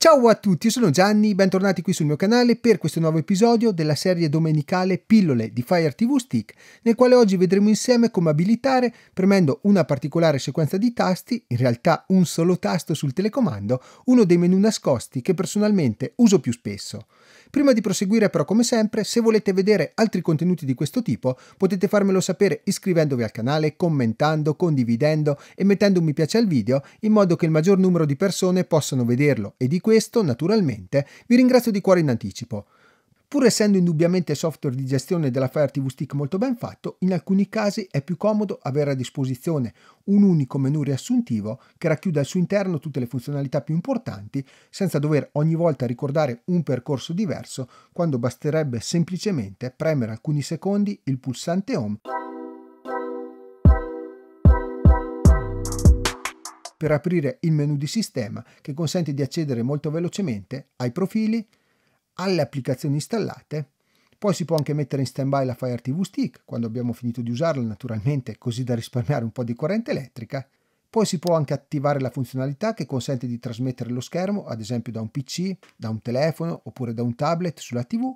Ciao a tutti, io sono Gianni, bentornati qui sul mio canale per questo nuovo episodio della serie domenicale Pillole di Fire TV Stick, nel quale oggi vedremo insieme come abilitare, premendo una particolare sequenza di tasti, in realtà un solo tasto sul telecomando, uno dei menu nascosti che personalmente uso più spesso. Prima di proseguire però come sempre, se volete vedere altri contenuti di questo tipo, potete farmelo sapere iscrivendovi al canale, commentando, condividendo e mettendo un mi piace al video, in modo che il maggior numero di persone possano vederlo e di questo, naturalmente, vi ringrazio di cuore in anticipo. Pur essendo indubbiamente software di gestione della Fire TV Stick molto ben fatto, in alcuni casi è più comodo avere a disposizione un unico menu riassuntivo che racchiude al suo interno tutte le funzionalità più importanti, senza dover ogni volta ricordare un percorso diverso, quando basterebbe semplicemente premere alcuni secondi il pulsante Home per aprire il menu di sistema che consente di accedere molto velocemente ai profili, alle applicazioni installate. Poi si può anche mettere in standby la Fire TV Stick quando abbiamo finito di usarla naturalmente così da risparmiare un po' di corrente elettrica. Poi si può anche attivare la funzionalità che consente di trasmettere lo schermo ad esempio da un PC, da un telefono oppure da un tablet sulla TV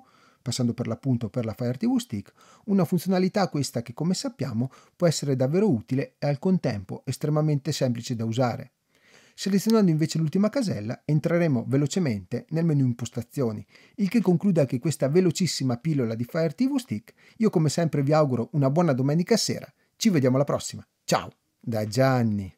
passando per l'appunto per la Fire TV Stick, una funzionalità questa che come sappiamo può essere davvero utile e al contempo estremamente semplice da usare. Selezionando invece l'ultima casella entreremo velocemente nel menu impostazioni, il che conclude anche questa velocissima pillola di Fire TV Stick. Io come sempre vi auguro una buona domenica sera, ci vediamo alla prossima, ciao da Gianni!